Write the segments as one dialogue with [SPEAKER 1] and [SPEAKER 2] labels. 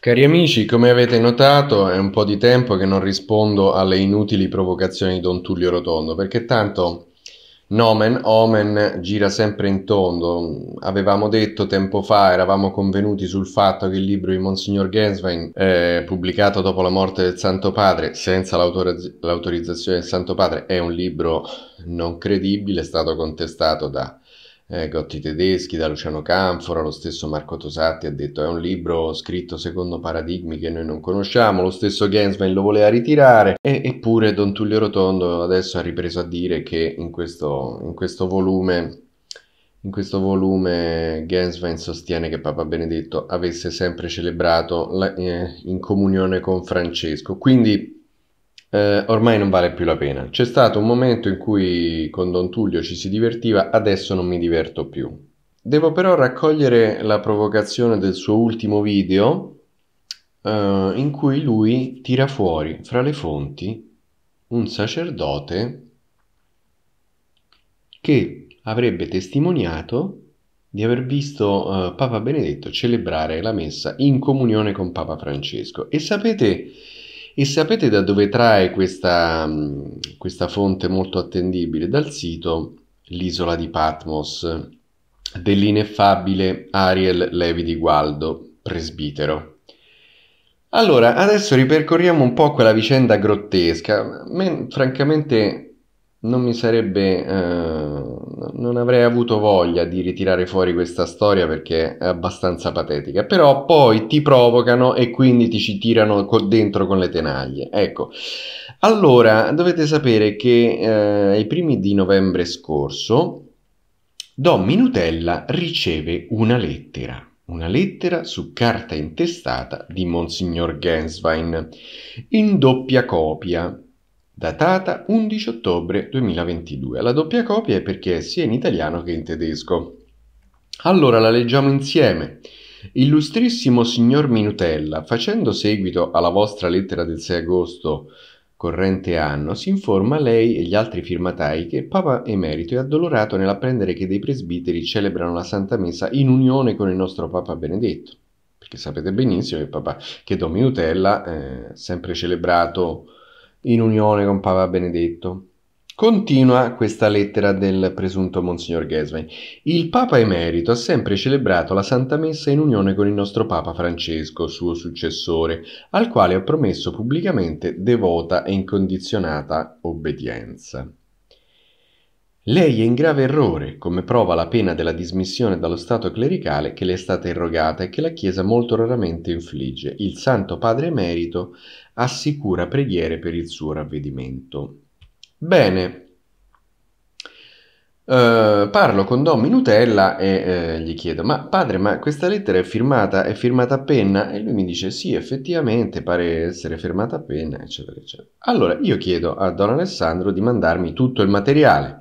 [SPEAKER 1] Cari amici, come avete notato è un po' di tempo che non rispondo alle inutili provocazioni di Don Tullio Rotondo, perché tanto nomen omen gira sempre in tondo. Avevamo detto tempo fa, eravamo convenuti sul fatto che il libro di Monsignor Genswein, eh, pubblicato dopo la morte del Santo Padre, senza l'autorizzazione del Santo Padre, è un libro non credibile, è stato contestato da eh, Gotti Tedeschi, da Luciano Canfora, lo stesso Marco Tosatti ha detto è un libro scritto secondo paradigmi che noi non conosciamo, lo stesso Gensman lo voleva ritirare, e, eppure Don Tullio Rotondo adesso ha ripreso a dire che in questo, in questo volume in questo volume Genswein sostiene che Papa Benedetto avesse sempre celebrato la, eh, in comunione con Francesco, quindi eh, ormai non vale più la pena. C'è stato un momento in cui con Don Tullio ci si divertiva, adesso non mi diverto più. Devo però raccogliere la provocazione del suo ultimo video eh, in cui lui tira fuori fra le fonti un sacerdote che avrebbe testimoniato di aver visto eh, Papa Benedetto celebrare la messa in comunione con Papa Francesco. E sapete e sapete da dove trae questa, mm, questa fonte molto attendibile? Dal sito L'isola di Patmos dell'ineffabile Ariel Levi di Gualdo, presbitero. Allora, adesso ripercorriamo un po' quella vicenda grottesca. A me, francamente, non mi sarebbe, eh, non avrei avuto voglia di ritirare fuori questa storia perché è abbastanza patetica, però poi ti provocano e quindi ti ci tirano dentro con le tenaglie. Ecco, allora dovete sapere che eh, ai primi di novembre scorso Don Minutella riceve una lettera una lettera su carta intestata di Monsignor Genswein, in doppia copia, datata 11 ottobre 2022. La doppia copia è perché è sia in italiano che in tedesco. Allora la leggiamo insieme. Illustrissimo signor Minutella, facendo seguito alla vostra lettera del 6 agosto corrente anno, si informa lei e gli altri firmatai che Papa Emerito è addolorato nell'apprendere che dei presbiteri celebrano la Santa Messa in unione con il nostro Papa Benedetto. Perché sapete benissimo che Papa, che Don Minutella, eh, sempre celebrato in unione con Papa Benedetto. Continua questa lettera del presunto Monsignor Geswin. Il Papa Emerito ha sempre celebrato la Santa Messa in unione con il nostro Papa Francesco, suo successore, al quale ha promesso pubblicamente devota e incondizionata obbedienza. Lei è in grave errore, come prova la pena della dismissione dallo stato clericale che le è stata erogata e che la Chiesa molto raramente infligge. Il Santo Padre Emerito assicura preghiere per il suo ravvedimento. Bene, Uh, parlo con Don Minutella e uh, gli chiedo: Ma padre, ma questa lettera è firmata, è firmata a penna? E lui mi dice: Sì, effettivamente pare essere firmata a penna, eccetera, eccetera. Allora io chiedo a Don Alessandro di mandarmi tutto il materiale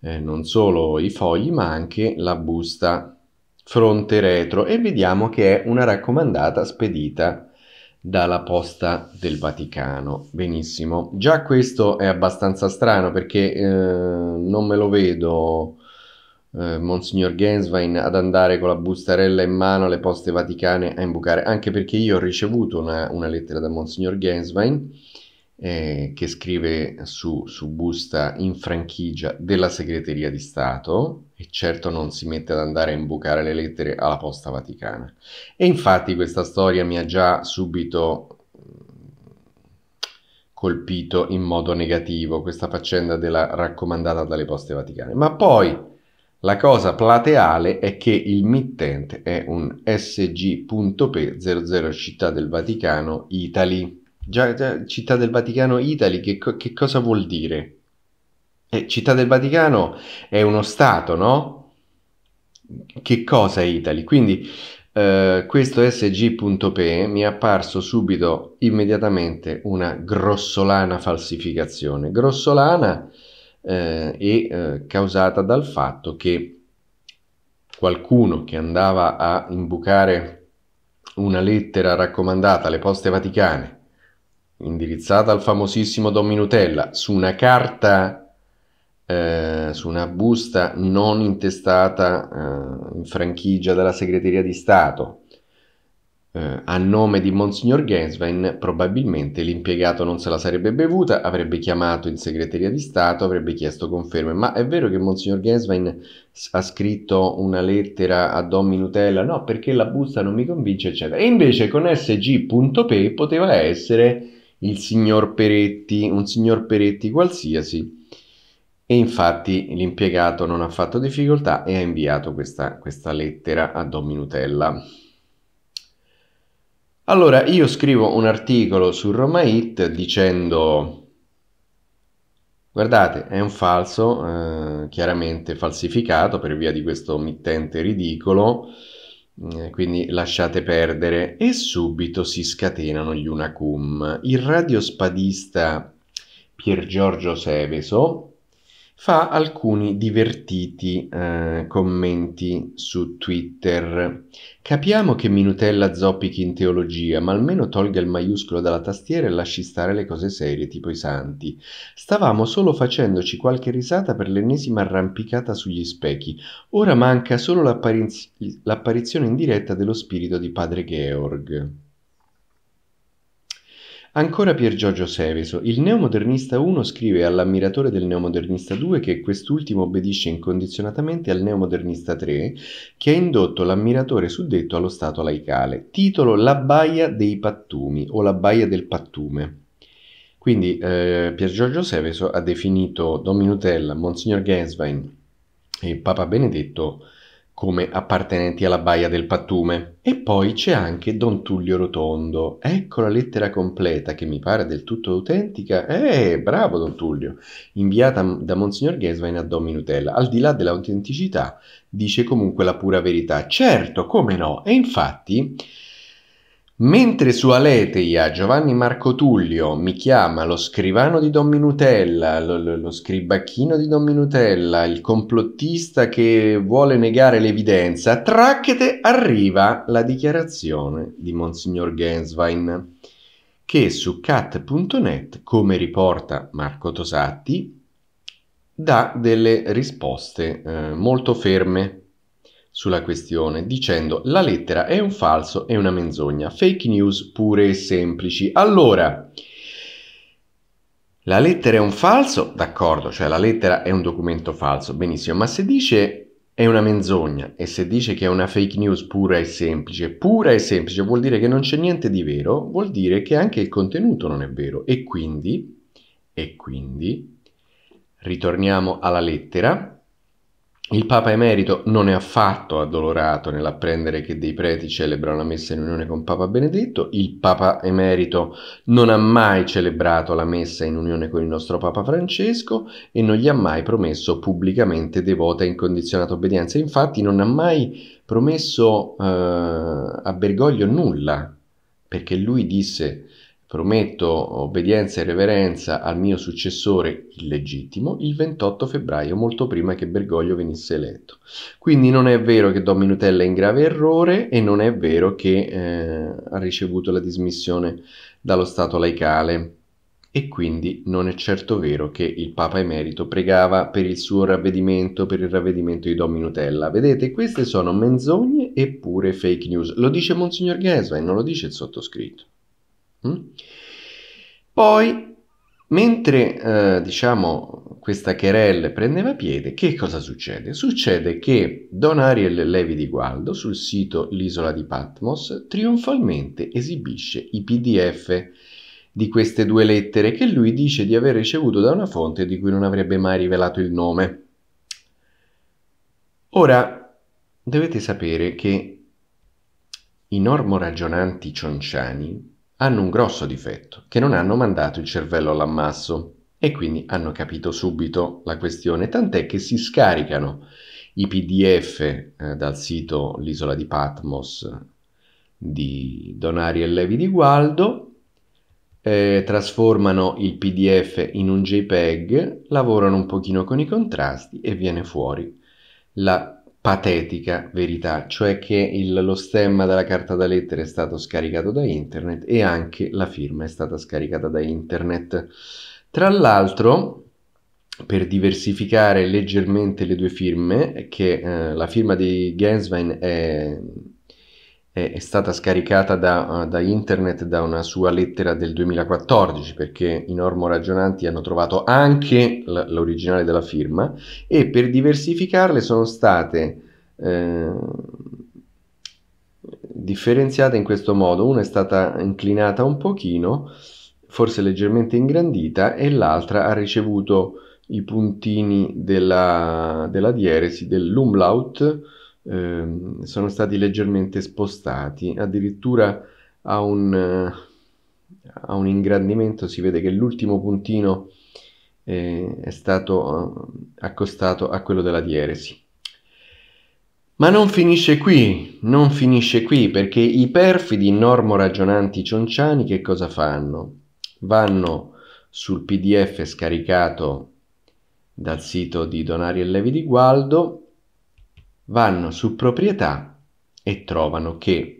[SPEAKER 1] eh, non solo i fogli ma anche la busta fronte retro e vediamo che è una raccomandata spedita dalla posta del Vaticano. Benissimo, già questo è abbastanza strano perché eh, non me lo vedo eh, Monsignor Genswein ad andare con la bustarella in mano alle poste vaticane a imbucare, anche perché io ho ricevuto una, una lettera da Monsignor Genswein eh, che scrive su, su busta in franchigia della segreteria di Stato e certo non si mette ad andare a imbucare le lettere alla posta vaticana. E infatti questa storia mi ha già subito mm, colpito in modo negativo questa faccenda della raccomandata dalle poste vaticane. Ma poi la cosa plateale è che il mittente è un sg.p00 Città del Vaticano Italy. Già, già Città del Vaticano Italy, che, che cosa vuol dire? Eh, Città del Vaticano è uno Stato, no? Che cosa è Italy? Quindi eh, questo sg.p mi è apparso subito, immediatamente, una grossolana falsificazione. Grossolana eh, e eh, causata dal fatto che qualcuno che andava a imbucare una lettera raccomandata alle poste vaticane indirizzata al famosissimo Don Minutella, su una carta, eh, su una busta non intestata eh, in franchigia dalla segreteria di Stato. Eh, a nome di Monsignor Genswein probabilmente l'impiegato non se la sarebbe bevuta, avrebbe chiamato in segreteria di Stato, avrebbe chiesto conferme. Ma è vero che Monsignor Genswein ha scritto una lettera a Don Minutella? No, perché la busta non mi convince, eccetera. E invece con sg.p poteva essere il signor Peretti, un signor Peretti qualsiasi. E infatti l'impiegato non ha fatto difficoltà e ha inviato questa, questa lettera a Don Minutella. Allora io scrivo un articolo su Roma It dicendo guardate è un falso eh, chiaramente falsificato per via di questo mittente ridicolo eh, quindi lasciate perdere e subito si scatenano gli Unacum. Il radiospadista Pier Giorgio Seveso fa alcuni divertiti eh, commenti su Twitter. Capiamo che Minutella zoppichi in teologia, ma almeno tolga il maiuscolo dalla tastiera e lasci stare le cose serie, tipo i santi. Stavamo solo facendoci qualche risata per l'ennesima arrampicata sugli specchi. Ora manca solo l'appariz- l'apparizione in diretta dello spirito di padre Georg. Ancora Pier Giorgio Seveso, il neomodernista 1 scrive all'ammiratore del neomodernista 2 che quest'ultimo obbedisce incondizionatamente al neomodernista 3 che ha indotto l'ammiratore suddetto allo stato laicale, titolo La baia dei pattumi o la baia del pattume. Quindi eh, Pier Giorgio Seveso ha definito Dominutella, Monsignor Genswein e Papa Benedetto come appartenenti alla baia del pattume. E poi c'è anche Don Tullio Rotondo. Ecco la lettera completa che mi pare del tutto autentica. Eh, bravo Don Tullio! Inviata da Monsignor Gesvain a Don Minutella. Al di là dell'autenticità, dice comunque la pura verità. Certo, come no? E infatti... Mentre su Aleteia Giovanni Marco Tullio mi chiama lo scrivano di Don Minutella, lo, lo, lo, scribacchino di Don Minutella, il complottista che vuole negare l'evidenza, tracchete arriva la dichiarazione di Monsignor Genswein, che su cat.net, come riporta Marco Tosatti, dà delle risposte eh, molto ferme sulla questione dicendo la lettera è un falso e una menzogna, fake news pure e semplici. Allora, la lettera è un falso, d'accordo, cioè la lettera è un documento falso, benissimo, ma se dice è una menzogna e se dice che è una fake news pura e semplice, pura e semplice vuol dire che non c'è niente di vero, vuol dire che anche il contenuto non è vero e quindi, e quindi, ritorniamo alla lettera, il Papa Emerito non è affatto addolorato nell'apprendere che dei preti celebrano la messa in unione con Papa Benedetto, il Papa Emerito non ha mai celebrato la messa in unione con il nostro Papa Francesco e non gli ha mai promesso pubblicamente devota e incondizionata obbedienza, infatti non ha mai promesso eh, a Bergoglio nulla, perché lui disse Prometto obbedienza e reverenza al mio successore illegittimo il 28 febbraio, molto prima che Bergoglio venisse eletto. Quindi non è vero che Don Minutella è in grave errore e non è vero che eh, ha ricevuto la dismissione dallo Stato laicale. E quindi non è certo vero che il Papa Emerito pregava per il suo ravvedimento, per il ravvedimento di Don Minutella. Vedete, queste sono menzogne e pure fake news. Lo dice Monsignor Ghesa e non lo dice il sottoscritto. Mm? Poi, mentre eh, diciamo questa querelle prendeva piede, che cosa succede? Succede che Don Ariel Levi di Gualdo sul sito L'isola di Patmos trionfalmente esibisce i PDF di queste due lettere che lui dice di aver ricevuto da una fonte di cui non avrebbe mai rivelato il nome. Ora, dovete sapere che i normoragionanti cionciani hanno un grosso difetto, che non hanno mandato il cervello all'ammasso e quindi hanno capito subito la questione, tant'è che si scaricano i PDF eh, dal sito l'isola di Patmos di Donari e Levi di Gualdo, eh, trasformano il PDF in un JPEG, lavorano un pochino con i contrasti e viene fuori la patetica verità, cioè che il, lo stemma della carta da lettere è stato scaricato da internet e anche la firma è stata scaricata da internet. Tra l'altro, per diversificare leggermente le due firme, che eh, la firma di Genswein è è, è stata scaricata da, uh, da, internet da una sua lettera del 2014 perché i normo ragionanti hanno trovato anche l- l'originale della firma e per diversificarle sono state eh, differenziate in questo modo una è stata inclinata un pochino forse leggermente ingrandita e l'altra ha ricevuto i puntini della, della dieresi dell'umlaut Ehm, sono stati leggermente spostati, addirittura a un, eh, a un ingrandimento si vede che l'ultimo puntino eh, è stato eh, accostato a quello della dieresi. Ma non finisce qui, non finisce qui, perché i perfidi normo ragionanti cionciani che cosa fanno? Vanno sul PDF scaricato dal sito di Donari e Levi di Gualdo vanno su proprietà e trovano che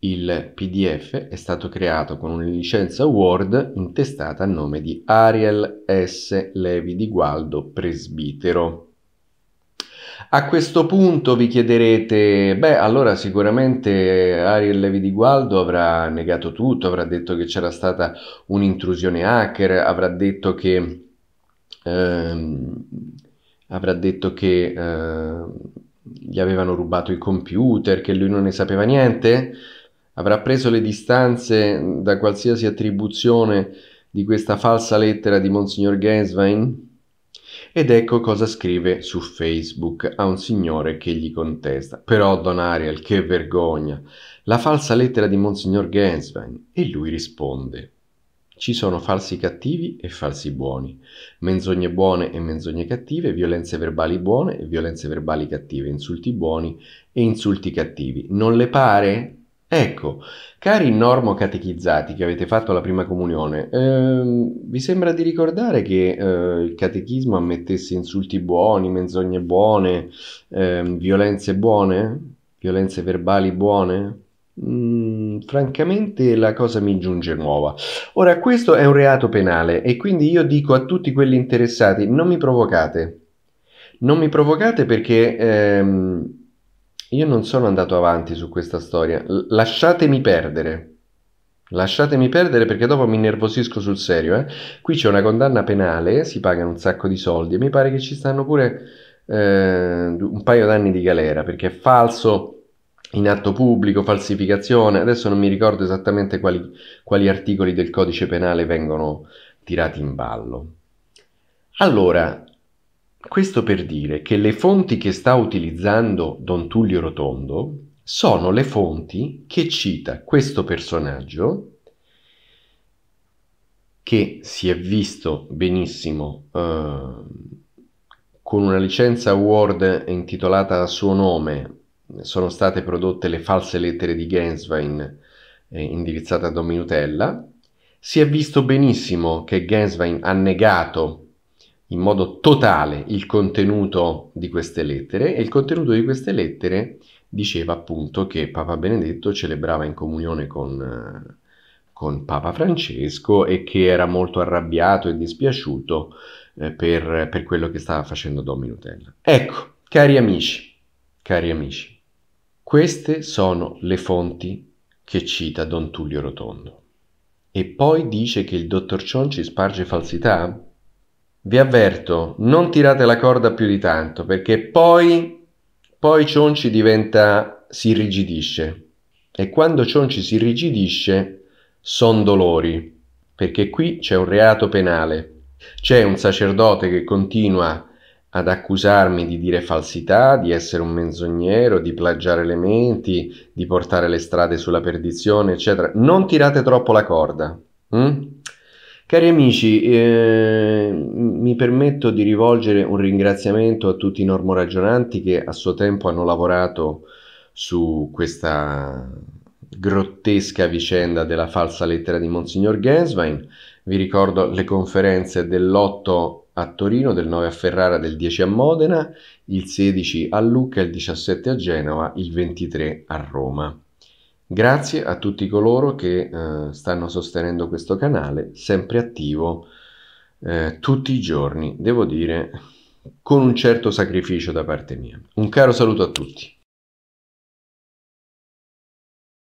[SPEAKER 1] il PDF è stato creato con una licenza Word intestata a nome di Ariel S. Levi di Gualdo Presbitero. A questo punto vi chiederete, beh allora sicuramente Ariel Levi di Gualdo avrà negato tutto, avrà detto che c'era stata un'intrusione hacker, avrà detto che ehm, avrà detto che eh, gli avevano rubato i computer, che lui non ne sapeva niente, avrà preso le distanze da qualsiasi attribuzione di questa falsa lettera di Monsignor Genswein? Ed ecco cosa scrive su Facebook a un signore che gli contesta. Però, Don Ariel, che vergogna! La falsa lettera di Monsignor Genswein. E lui risponde. Ci sono falsi cattivi e falsi buoni, menzogne buone e menzogne cattive, violenze verbali buone e violenze verbali cattive, insulti buoni e insulti cattivi. Non le pare? Ecco, cari normo catechizzati che avete fatto la prima comunione, ehm, vi sembra di ricordare che eh, il catechismo ammettesse insulti buoni, menzogne buone, ehm, violenze buone, violenze verbali buone? Mm mh, francamente la cosa mi giunge nuova. Ora, questo è un reato penale e quindi io dico a tutti quelli interessati, non mi provocate. Non mi provocate perché ehm, io non sono andato avanti su questa storia. L- lasciatemi perdere. Lasciatemi perdere perché dopo mi nervosisco sul serio. Eh? Qui c'è una condanna penale, si pagano un sacco di soldi e mi pare che ci stanno pure eh, un paio d'anni di galera perché è falso in atto pubblico, falsificazione, adesso non mi ricordo esattamente quali, quali articoli del codice penale vengono tirati in ballo. Allora, questo per dire che le fonti che sta utilizzando Don Tullio Rotondo sono le fonti che cita questo personaggio che si è visto benissimo eh, con una licenza Word intitolata a suo nome sono state prodotte le false lettere di Genswein eh, indirizzate a Don Minutella. Si è visto benissimo che Genswein ha negato in modo totale il contenuto di queste lettere e il contenuto di queste lettere diceva appunto che Papa Benedetto celebrava in comunione con, eh, con Papa Francesco e che era molto arrabbiato e dispiaciuto eh, per, per quello che stava facendo Don Minutella. Ecco, cari amici, cari amici, queste sono le fonti che cita Don Tullio Rotondo. E poi dice che il dottor Cionci sparge falsità? Vi avverto, non tirate la corda più di tanto, perché poi, poi Cionci diventa, si irrigidisce. E quando Cionci si irrigidisce, son dolori, perché qui c'è un reato penale. C'è un sacerdote che continua ad accusarmi di dire falsità, di essere un menzognero, di plagiare le menti, di portare le strade sulla perdizione, eccetera. Non tirate troppo la corda. Mm? Cari amici, eh, mi permetto di rivolgere un ringraziamento a tutti i normoragionanti che a suo tempo hanno lavorato su questa grottesca vicenda della falsa lettera di Monsignor Genswein. Vi ricordo le conferenze dell'8 a Torino, del 9 a Ferrara, del 10 a Modena, il 16 a Lucca, il 17 a Genova, il 23 a Roma. Grazie a tutti coloro che eh, stanno sostenendo questo canale, sempre attivo eh, tutti i giorni, devo dire, con un certo sacrificio da parte mia. Un caro saluto a tutti.